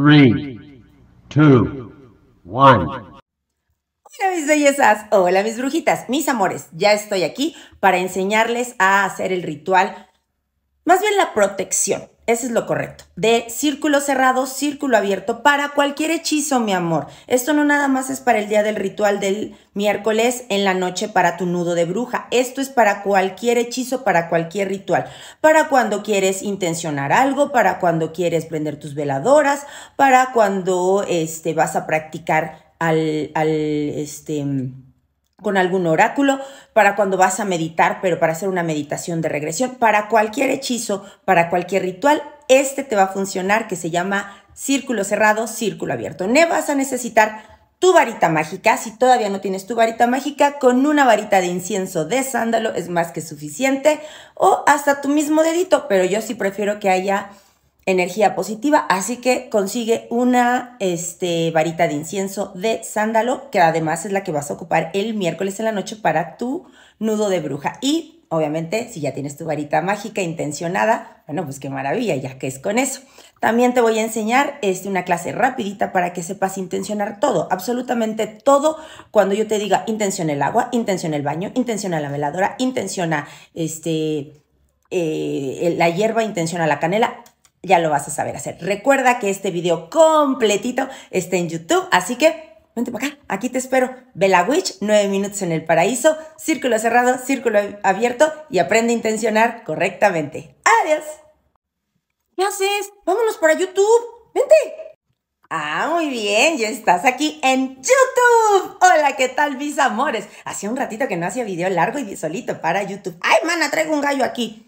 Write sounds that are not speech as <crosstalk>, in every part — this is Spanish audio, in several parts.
3, 2, 1. Hola mis bellezas, hola mis brujitas, mis amores, ya estoy aquí para enseñarles a hacer el ritual, más bien la protección eso es lo correcto. De círculo cerrado, círculo abierto, para cualquier hechizo, mi amor. Esto no nada más es para el día del ritual del miércoles en la noche para tu nudo de bruja. Esto es para cualquier hechizo, para cualquier ritual. Para cuando quieres intencionar algo, para cuando quieres prender tus veladoras, para cuando este, vas a practicar al, al este, con algún oráculo, para cuando vas a meditar, pero para hacer una meditación de regresión, para cualquier hechizo, para cualquier ritual, este te va a funcionar que se llama círculo cerrado, círculo abierto. Ne vas a necesitar tu varita mágica, si todavía no tienes tu varita mágica, con una varita de incienso de sándalo es más que suficiente, o hasta tu mismo dedito, pero yo sí prefiero que haya energía positiva, así que consigue una este, varita de incienso de sándalo, que además es la que vas a ocupar el miércoles en la noche para tu nudo de bruja. Y obviamente, si ya tienes tu varita mágica intencionada, bueno, pues qué maravilla, ya que es con eso. También te voy a enseñar este, una clase rapidita para que sepas intencionar todo, absolutamente todo. Cuando yo te diga intenciona el agua, intenciona el baño, intenciona la veladora, intenciona este, eh, la hierba, intenciona la canela, ya lo vas a saber hacer. Recuerda que este video completito está en YouTube, así que vente para acá, aquí te espero. Bella Witch, 9 minutos en el paraíso, círculo cerrado, círculo abierto y aprende a intencionar correctamente. ¡Adiós! ¿Qué haces? Vámonos para YouTube. ¡Vente! Ah, muy bien, ya estás aquí en YouTube. Hola, ¿qué tal mis amores? Hacía un ratito que no hacía video largo y solito para YouTube. ¡Ay, mana, traigo un gallo aquí!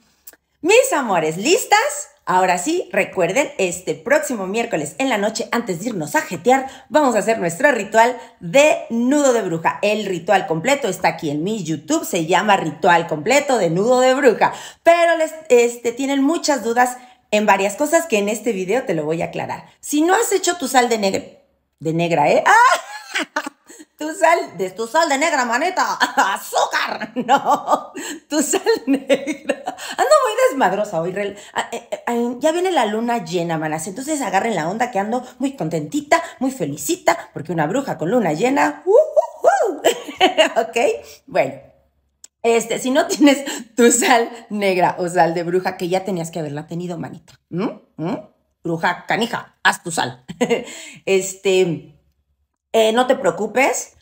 Mis amores, ¿listas? Ahora sí, recuerden, este próximo miércoles en la noche, antes de irnos a jetear, vamos a hacer nuestro ritual de nudo de bruja. El ritual completo está aquí en mi YouTube, se llama Ritual Completo de Nudo de Bruja. Pero les, este, tienen muchas dudas en varias cosas que en este video te lo voy a aclarar. Si no has hecho tu sal de negra, de negra, ¿eh? ¡Ah! tu sal, de tu sal de negra, maneta, <laughs> azúcar, <laughs> no, tu sal <laughs> negra. Ando muy desmadrosa hoy, ah, eh, eh, ya viene la luna llena, manas, entonces agarren la onda que ando muy contentita, muy felicita, porque una bruja con luna llena, uh, uh, uh. ok, bueno. Este, si no tienes tu sal negra o sal de bruja, que ya tenías que haberla tenido, manita. ¿Mm? ¿Mm? Bruja canija, haz tu sal. este, eh, no te preocupes,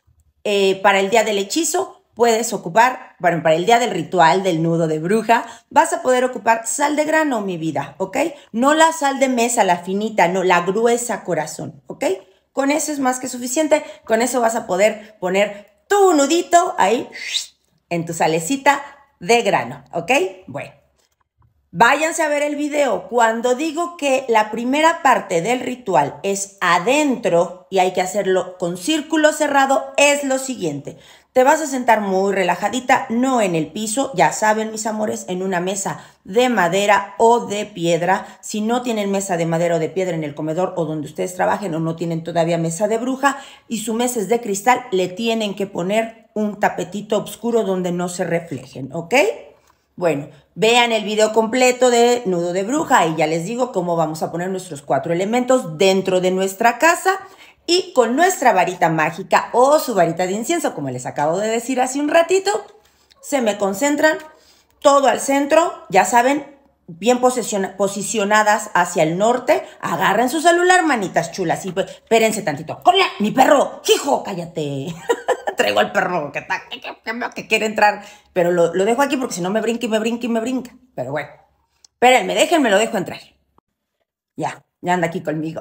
eh, para el día del hechizo puedes ocupar, bueno, para el día del ritual del nudo de bruja, vas a poder ocupar sal de grano, mi vida, ¿ok? No la sal de mesa, la finita, no, la gruesa corazón, ¿ok? Con eso es más que suficiente, con eso vas a poder poner tu nudito ahí en tu salecita de grano, ¿ok? Bueno. Váyanse a ver el video. Cuando digo que la primera parte del ritual es adentro y hay que hacerlo con círculo cerrado, es lo siguiente. Te vas a sentar muy relajadita, no en el piso, ya saben mis amores, en una mesa de madera o de piedra. Si no tienen mesa de madera o de piedra en el comedor o donde ustedes trabajen o no tienen todavía mesa de bruja y su mesa es de cristal, le tienen que poner un tapetito oscuro donde no se reflejen, ¿ok? Bueno, vean el video completo de Nudo de Bruja y ya les digo cómo vamos a poner nuestros cuatro elementos dentro de nuestra casa y con nuestra varita mágica o su varita de incienso, como les acabo de decir hace un ratito, se me concentran todo al centro, ya saben, bien posicionadas hacia el norte, agarren su celular, manitas chulas, y pues, espérense tantito. ¡corre! mi perro! ¡Hijo, cállate! <laughs> traigo al perro que, está, que, quiere entrar, pero lo, dejo aquí porque si no me brinca y me brinca y me brinca. Pero bueno, espérenme, déjenme, lo dejo entrar. Ya, ya anda aquí conmigo.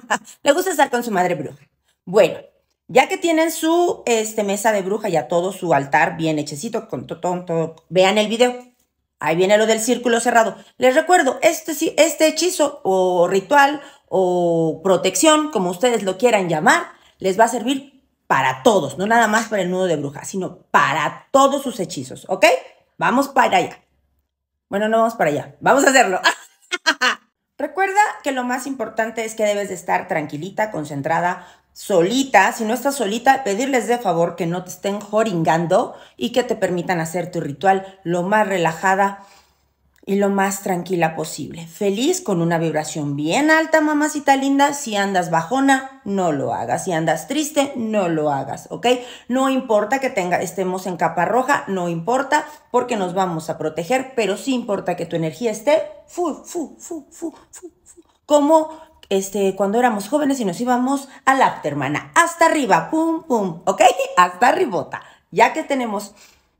<laughs> Le gusta estar con su madre bruja. Bueno, ya que tienen su este, mesa de bruja, ya todo su altar bien hechecito, con todo, todo, vean el video. Ahí viene lo del círculo cerrado. Les recuerdo, este, este hechizo o ritual o protección, como ustedes lo quieran llamar, les va a servir para todos, no nada más para el nudo de bruja, sino para todos sus hechizos, ¿ok? Vamos para allá. Bueno, no vamos para allá, vamos a hacerlo. <laughs> Recuerda que lo más importante es que debes de estar tranquilita, concentrada, solita. Si no estás solita, pedirles de favor que no te estén joringando y que te permitan hacer tu ritual lo más relajada y lo más tranquila posible. Feliz con una vibración bien alta, mamacita linda. Si andas bajona, no lo hagas. Si andas triste, no lo hagas, ¿ok? No importa que tenga, estemos en capa roja, no importa, porque nos vamos a proteger, pero sí importa que tu energía esté fu, fu, fu, fu, fu, fu. Como este, cuando éramos jóvenes y nos íbamos al la hermana. Hasta arriba, pum, pum, ¿ok? <laughs> Hasta arribota. Ya que tenemos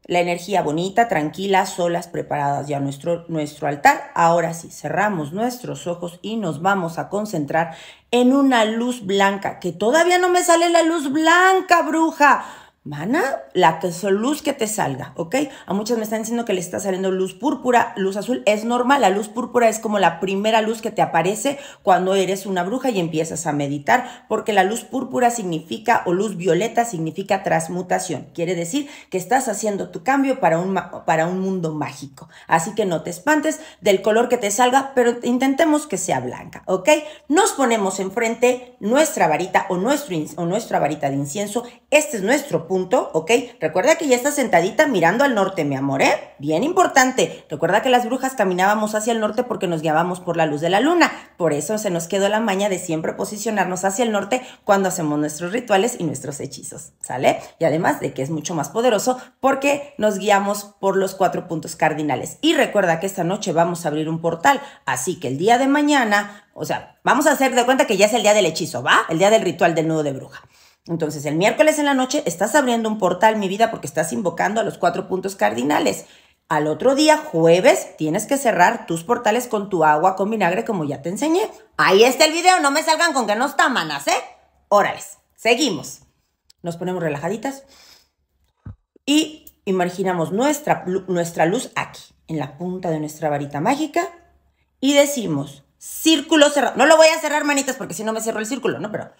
la energía bonita, tranquila, solas, preparadas ya nuestro, nuestro altar. Ahora sí, cerramos nuestros ojos y nos vamos a concentrar en una luz blanca, que todavía no me sale la luz blanca, bruja. Mana, la que, luz que te salga, ¿ok? A muchas me están diciendo que le está saliendo luz púrpura, luz azul. Es normal, la luz púrpura es como la primera luz que te aparece cuando eres una bruja y empiezas a meditar, porque la luz púrpura significa, o luz violeta significa transmutación. Quiere decir que estás haciendo tu cambio para un, para un mundo mágico. Así que no te espantes del color que te salga, pero intentemos que sea blanca, ¿ok? Nos ponemos enfrente nuestra varita o, nuestro, o nuestra varita de incienso. Este es nuestro punto, ¿ok? Recuerda que ya está sentadita mirando al norte, mi amor, ¿eh? Bien importante. Recuerda que las brujas caminábamos hacia el norte porque nos guiábamos por la luz de la luna. Por eso se nos quedó la maña de siempre posicionarnos hacia el norte cuando hacemos nuestros rituales y nuestros hechizos, ¿sale? Y además de que es mucho más poderoso porque nos guiamos por los cuatro puntos cardinales. Y recuerda que esta noche vamos a abrir un portal, así que el día de mañana, o sea, vamos a hacer de cuenta que ya es el día del hechizo, ¿va? El día del ritual del nudo de bruja. Entonces, el miércoles en la noche estás abriendo un portal, mi vida, porque estás invocando a los cuatro puntos cardinales. Al otro día, jueves, tienes que cerrar tus portales con tu agua con vinagre, como ya te enseñé. Ahí está el video, no me salgan con que no está manas, ¿eh? Órales, seguimos. Nos ponemos relajaditas y imaginamos nuestra, nuestra luz aquí, en la punta de nuestra varita mágica, y decimos, círculo cerrado. No lo voy a cerrar, manitas, porque si no me cierro el círculo, ¿no? Pero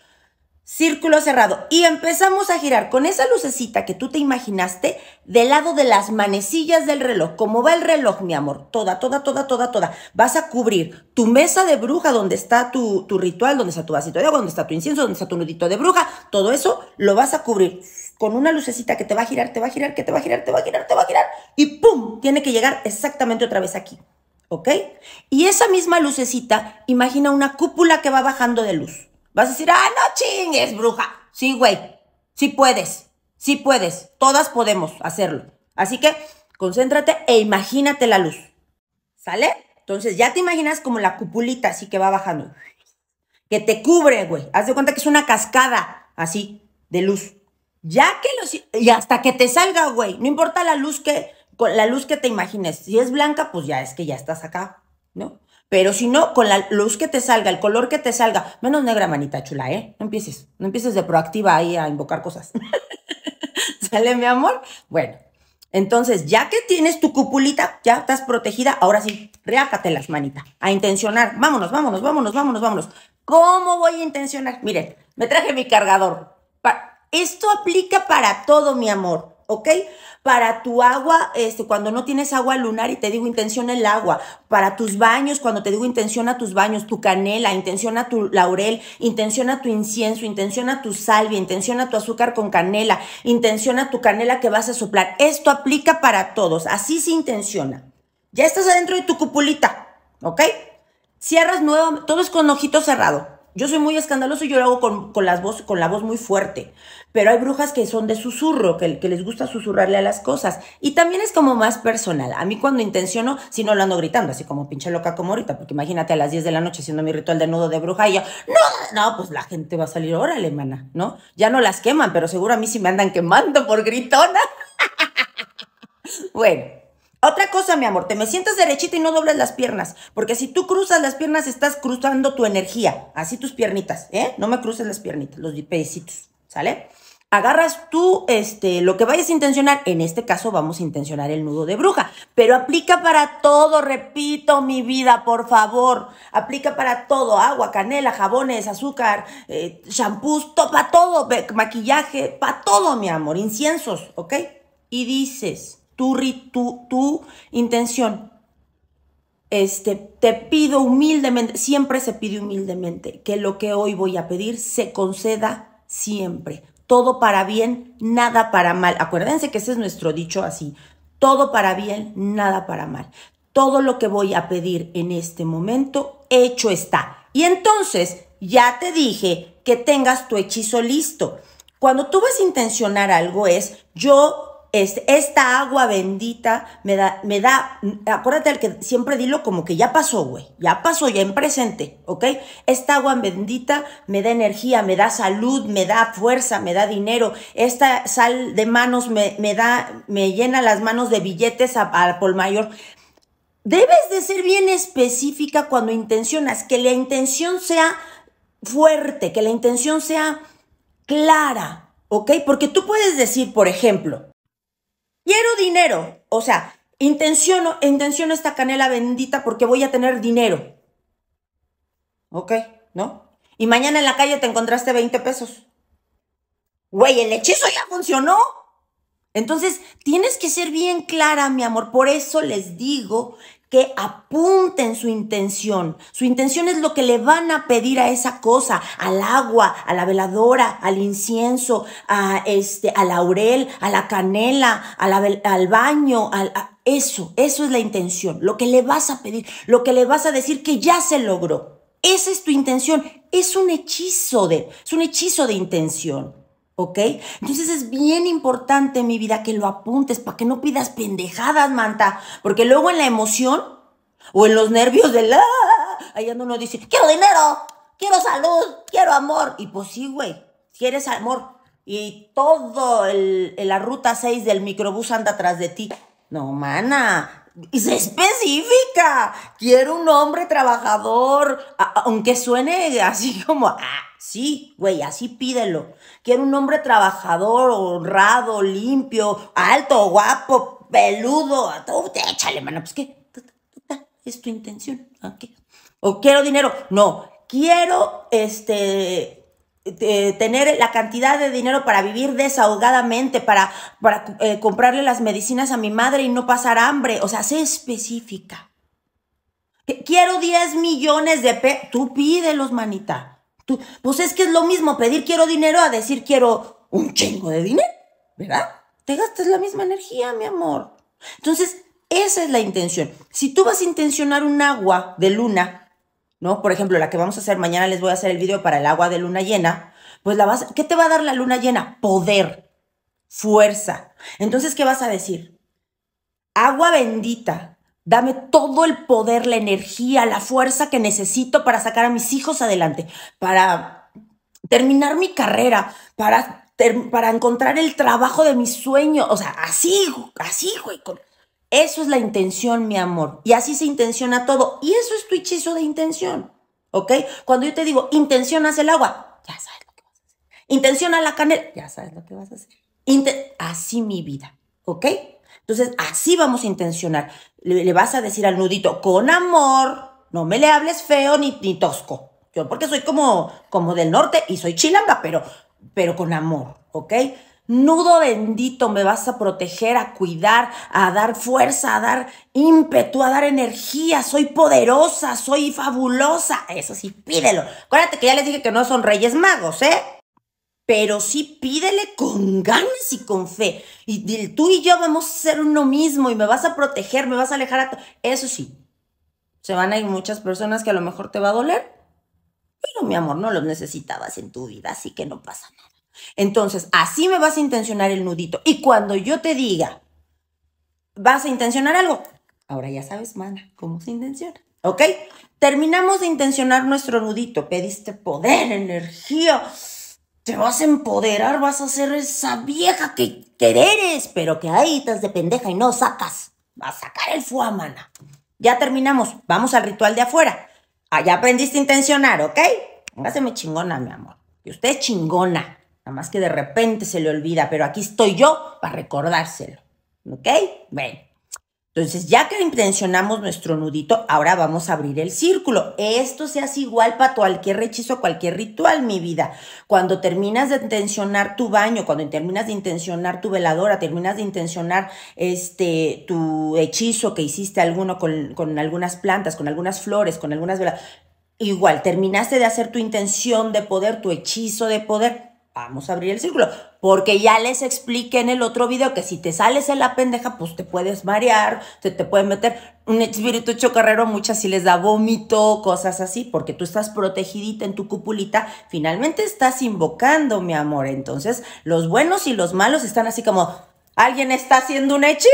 círculo cerrado. Y empezamos a girar con esa lucecita que tú te imaginaste del lado de las manecillas del reloj. Como va el reloj, mi amor? Toda, toda, toda, toda, toda. Vas a cubrir tu mesa de bruja donde está tu, ritual, donde está tu vasito de agua, donde está tu incienso, donde está tu nudito de bruja. Todo eso lo vas a cubrir con una lucecita que te va a girar, te va a girar, que te va a girar, te va a girar, te va a girar. Y ¡pum! Tiene que llegar exactamente otra vez aquí. ¿Ok? Y esa misma lucecita, imagina una cúpula que va bajando de luz. Vas a decir, ah, no chingues, bruja. Sí, güey, sí puedes, sí puedes, todas podemos hacerlo. Así que concéntrate e imagínate la luz. ¿Sale? Entonces ya te imaginas como la cupulita así que va bajando. Que te cubre, güey. Haz de cuenta que es una cascada así de luz. Ya que los... Y hasta que te salga, güey. No importa la luz que... La luz que te imagines. Si es blanca, pues ya es que ya estás acá, ¿no? Pero si no, con la luz que te salga, el color que te salga, menos negra, manita chula, ¿eh? No empieces, no empieces de proactiva ahí a invocar cosas. <laughs> ¿Sale, mi amor? Bueno, entonces, ya que tienes tu cupulita, ya estás protegida, ahora sí, las manita, a intencionar. Vámonos, vámonos, vámonos, vámonos, vámonos. ¿Cómo voy a intencionar? Miren, me traje mi cargador. Esto aplica para todo, mi amor. ¿ok? Para tu agua, este, cuando no tienes agua lunar y te digo intención el agua, para tus baños, cuando te digo intención a tus baños, tu canela, intención a tu laurel, intención a tu incienso, intención a tu salvia, intención a tu azúcar con canela, intención a tu canela que vas a soplar. Esto aplica para todos, así se intenciona. Ya estás adentro de tu cupulita, ¿ok? Cierras nuevo, todo es con ojito cerrado. Yo soy muy escandaloso y yo lo hago con, las voz, con la voz muy fuerte. Pero hay brujas que son de susurro, que, que, les gusta susurrarle a las cosas. Y también es como más personal. A mí cuando intenciono, si no lo ando gritando, así como pinche loca como ahorita, porque imagínate a las 10 de la noche haciendo mi ritual de nudo de bruja y yo, no, no, pues la gente va a salir, órale, mana, ¿no? Ya no las queman, pero seguro a mí sí me andan quemando por gritona. <laughs> bueno. Otra cosa, mi amor, te me sientas derechita y no dobles las piernas, porque si tú cruzas las piernas estás cruzando tu energía, así tus piernitas, ¿eh? No me cruces las piernitas, los pedicitos, ¿sale? Agarras tú este, lo que vayas a intencionar, en este caso vamos a intencionar el nudo de bruja, pero aplica para todo, repito, mi vida, por favor, aplica para todo, agua, canela, jabones, azúcar, eh, shampoos, para todo, maquillaje, para todo, mi amor, inciensos, ¿ok? Y dices tu, tu, intención. Este, te pido humildemente, siempre se pide humildemente, que lo que hoy voy a pedir se conceda siempre. Todo para bien, nada para mal. Acuérdense que ese es nuestro dicho así. Todo para bien, nada para mal. Todo lo que voy a pedir en este momento, hecho está. Y entonces, ya te dije que tengas tu hechizo listo. Cuando tú vas a intencionar algo es, yo esta agua bendita me da, me da, acuérdate al que siempre dilo como que ya pasó, güey, ya pasó, ya en presente, ¿ok? Esta agua bendita me da energía, me da salud, me da fuerza, me da dinero, esta sal de manos me, da, me llena las manos de billetes a, mayor. Debes de ser bien específica cuando intencionas, que la intención sea fuerte, que la intención sea clara, ¿ok? Porque tú puedes decir, por ejemplo, Quiero dinero. O sea, intenciono, intenciono esta canela bendita porque voy a tener dinero. Ok, ¿no? Y mañana en la calle te encontraste 20 pesos. Güey, el hechizo ya funcionó. Entonces, tienes que ser bien clara, mi amor. Por eso les digo que apunten su intención. Su intención es lo que le van a pedir a esa cosa, al agua, a la veladora, al incienso, a este, al laurel, a la canela, al baño, al, a eso, eso es la intención, lo que le vas a pedir, lo que le vas a decir que ya se logró. Esa es tu intención, es un hechizo de, es un hechizo de intención. ¿Ok? Entonces es bien importante, mi vida, que lo apuntes para que no pidas pendejadas, manta. Porque luego en la emoción o en los nervios del... ¡Ah! allá uno dice, quiero dinero, quiero salud, quiero amor. Y pues sí, güey, quieres amor. Y todo el, la ruta 6 del microbús anda atrás de ti. No, mana, es específica. Quiero un hombre trabajador, aunque suene así como, ah, sí, güey, así pídelo. Quiero un hombre trabajador, honrado, limpio, alto, guapo, peludo. Tú, échale, mano, pues qué, es tu intención. O quiero dinero. No, quiero este eh, tener la cantidad de dinero para vivir desahogadamente, para, para eh, comprarle las medicinas a mi madre y no pasar hambre. O sea, sé específica. Quiero 10 millones de pesos. Tú pídelos, manita. Tú, pues es que es lo mismo pedir quiero dinero a decir quiero un chingo de dinero, ¿verdad? Te gastas la misma energía, mi amor. Entonces, esa es la intención. Si tú vas a intencionar un agua de luna ¿no? Por ejemplo, la que vamos a hacer mañana, les voy a hacer el video para el agua de luna llena, pues la vas, ¿qué te va a dar la luna llena? Poder, fuerza. Entonces, ¿qué vas a decir? Agua bendita, dame todo el poder, la energía, la fuerza que necesito para sacar a mis hijos adelante, para terminar mi carrera, para, para encontrar el trabajo de mis sueños, o sea, así, así, güey, con eso es la intención, mi amor. Y así se intenciona todo. Y eso es tu hechizo de intención. ¿Ok? Cuando yo te digo, intencionas el agua, ya sabes lo que vas a hacer. Intenciona la canela, ya sabes lo que vas a hacer. así mi vida. ¿Ok? Entonces, así vamos a intencionar. Le, vas a decir al nudito, con amor, no me le hables feo ni, ni tosco. Yo porque soy como, como del norte y soy chilanga, pero, pero con amor, ¿ok? Nudo bendito, me vas a proteger, a cuidar, a dar fuerza, a dar ímpetu, a dar energía. Soy poderosa, soy fabulosa. Eso sí, pídelo. Acuérdate que ya les dije que no son reyes magos, ¿eh? Pero sí pídele con ganas y con fe. Y tú y yo vamos a ser uno mismo y me vas a proteger, me vas a alejar a... Eso sí, se van a ir muchas personas que a lo mejor te va a doler. Pero mi amor, no los necesitabas en tu vida, así que no pasa nada. Entonces, así me vas a intencionar el nudito. Y cuando yo te diga, vas a intencionar algo, ahora ya sabes, mana, cómo se intenciona. ¿Ok? Terminamos de intencionar nuestro nudito. Pediste poder, energía. Te vas a empoderar, vas a ser esa vieja que quereres, pero que ahí estás de pendeja y no sacas. Vas a sacar el fuá, mana. Ya terminamos. Vamos al ritual de afuera. Allá aprendiste a intencionar, ¿ok? Hágaseme chingona, mi amor. Y usted es chingona. Nada más que de repente se le olvida, pero aquí estoy yo para recordárselo. ¿Ok? Bueno. Entonces, ya que intencionamos nuestro nudito, ahora vamos a abrir el círculo. Esto se hace igual para cualquier hechizo, cualquier ritual, mi vida. Cuando terminas de intencionar tu baño, cuando terminas de intencionar tu veladora, terminas de intencionar este, tu hechizo que hiciste alguno con, con algunas plantas, con algunas flores, con algunas velas. Igual, terminaste de hacer tu intención de poder, tu hechizo de poder vamos a abrir el círculo. Porque ya les expliqué en el otro video que si te sales en la pendeja, pues te puedes marear, te, te puede meter. Un espíritu chocarrero, muchas si les da vómito, cosas así, porque tú estás protegidita en tu cupulita. Finalmente estás invocando, mi amor. Entonces, los buenos y los malos están así como, Alguien está haciendo un hechizo.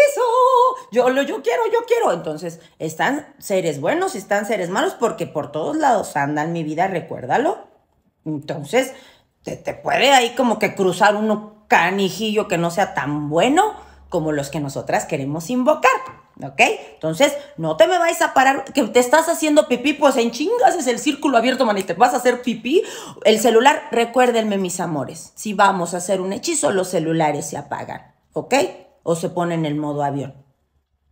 Yo lo yo quiero, yo quiero. Entonces, están seres buenos, están seres malos porque por todos lados andan mi vida, recuérdalo. Entonces, te, te puede ahí como que cruzar uno canijillo que no sea tan bueno como los que nosotras queremos invocar. ¿Ok? Entonces, no te me vais a parar, que te estás haciendo pipí, pues en chingas es el círculo abierto, te Vas a hacer pipí. El celular, recuérdenme, mis amores, si vamos a hacer un hechizo, los celulares se apagan. ¿Ok? O se ponen en el modo avión.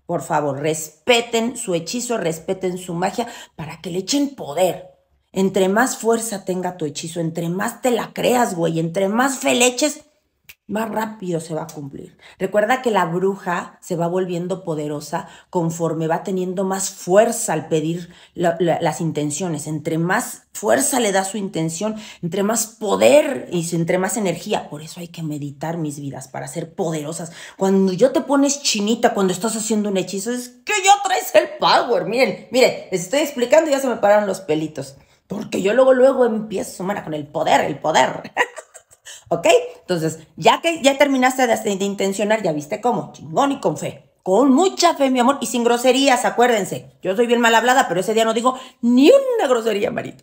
Por favor, respeten su hechizo, respeten su magia para que le echen poder entre más fuerza tenga tu hechizo, entre más te la creas, güey, entre más feleches, más rápido se va a cumplir. Recuerda que la bruja se va volviendo poderosa conforme va teniendo más fuerza al pedir las intenciones. Entre más fuerza le da su intención, entre más poder y entre más energía. Por eso hay que meditar mis vidas para ser poderosas. Cuando yo te pones chinita, cuando estás haciendo un hechizo, es que yo traes el power. Miren, miren, les estoy explicando y ya se me pararon los pelitos. Porque yo luego, luego empiezo, mana, con el poder, el poder. <laughs> ¿Ok? Entonces, ya que ya terminaste de, de, intencionar, ya viste cómo, chingón y con fe. Con mucha fe, mi amor, y sin groserías, acuérdense. Yo soy bien mal hablada, pero ese día no digo ni una grosería, Marito.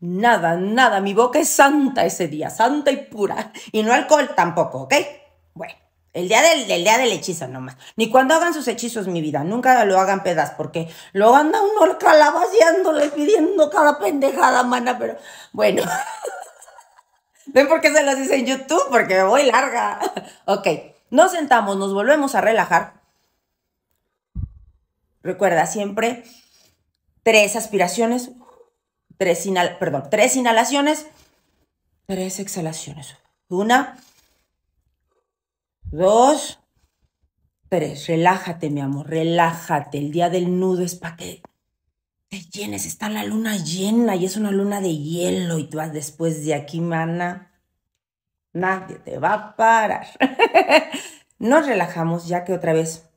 Nada, nada, mi boca es santa ese día, santa y pura. Y no alcohol tampoco, ¿ok? Bueno. El día del, día del hechizo nomás. Ni cuando hagan sus hechizos, mi vida. Nunca lo hagan pedazos porque lo anda uno calabaceándole, pidiendo cada pendejada, mana, pero bueno. <laughs> ¿Ven por qué se las dice en YouTube? Porque me voy larga. <laughs> Ok, nos sentamos, nos volvemos a relajar. Recuerda siempre tres aspiraciones, tres, perdón, tres inhalaciones, tres exhalaciones. Una, dos, tres. Relájate, mi amor, relájate. El día del nudo es para que te llenes. Está la luna llena y es una luna de hielo y tú vas ah, después de aquí, mana. Nadie te va a parar. <laughs> Nos relajamos ya que otra vez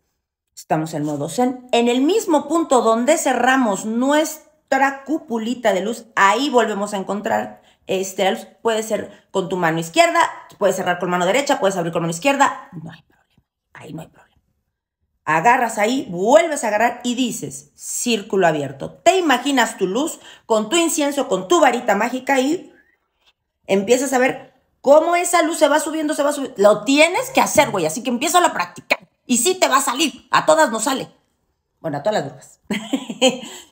estamos en modo zen. En el mismo punto donde cerramos nuestra cupulita de luz, ahí volvemos a encontrar este, puede ser con tu mano izquierda, puedes cerrar con mano derecha, puedes abrir con mano izquierda. No hay problema. Ahí no hay problema. Agarras ahí, vuelves a agarrar y dices, círculo abierto. Te imaginas tu luz con tu incienso, con tu varita mágica y empiezas a ver cómo esa luz se va subiendo, se va subiendo. Lo tienes que hacer, güey. Así que empiezo a practicar. Y sí te va a salir. A todas nos sale. Bueno, a todas las brujas. <laughs>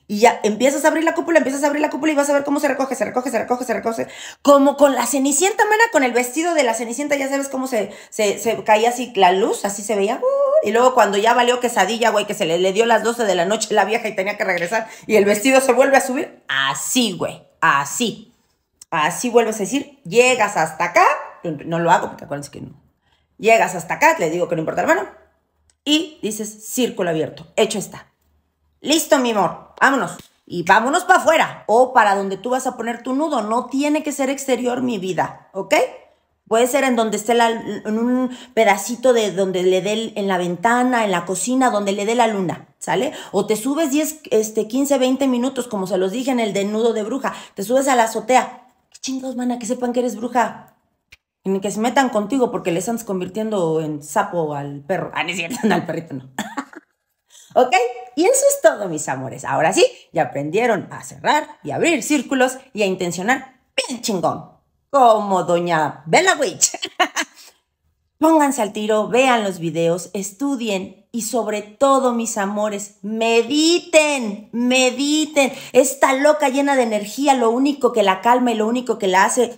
Y ya empiezas a abrir la cúpula, empiezas a abrir la cúpula y vas a ver cómo se recoge, se recoge, se recoge, se recoge. Como con la cenicienta, mana, con el vestido de la cenicienta, ya sabes cómo se, se, caía así la luz, así se veía. Uh, y luego cuando ya valió quesadilla, güey, que se le, le dio las 12 de la noche la vieja y tenía que regresar y el vestido se vuelve a subir. Así, güey, así. Así vuelves a decir, llegas hasta acá. No lo hago porque acuérdense que no. Llegas hasta acá, le digo que no importa, hermano. Y dices, círculo abierto, hecho está. Listo, mi amor, vámonos. Y vámonos para afuera o para donde tú vas a poner tu nudo. No tiene que ser exterior mi vida, ¿ok? Puede ser en donde esté la, en un pedacito de donde le dé en la ventana, en la cocina, donde le dé la luna, ¿sale? O te subes 10, este, 15, 20 minutos, como se los dije en el nudo de bruja. Te subes a la azotea. ¿Qué chingados, mana, que sepan que eres bruja? Ni que se metan contigo porque le estás convirtiendo en sapo al perro. Ah, ni siquiera <laughs> al perrito no. <laughs> ¿Ok? Y eso es todo, mis amores. Ahora sí, ya aprendieron a cerrar y abrir círculos y a intencionar bien chingón, como doña Bella Witch. <laughs> Pónganse al tiro, vean los videos, estudien y sobre todo, mis amores, mediten, mediten. Esta loca llena de energía, lo único que la calma y lo único que la hace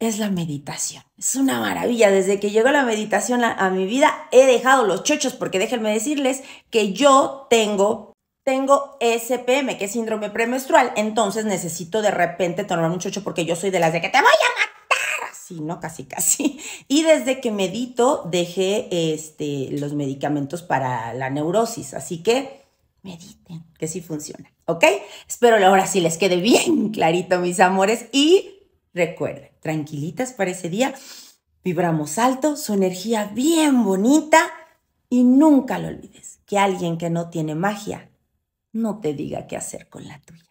es la meditación. Es una maravilla. Desde que llegó la meditación a, mi vida, he dejado los chochos, porque déjenme decirles que yo tengo, tengo SPM, que es síndrome premenstrual. Entonces necesito de repente tomar un chocho porque yo soy de las de que te voy a matar. Así, ¿no? Casi, casi. Y desde que medito, dejé este, los medicamentos para la neurosis. Así que mediten, que sí funciona. ¿Ok? Espero ahora sí les quede bien clarito, mis amores. Y recuerden tranquilitas para ese día, vibramos alto, su energía bien bonita y nunca lo olvides, que alguien que no tiene magia no te diga qué hacer con la tuya.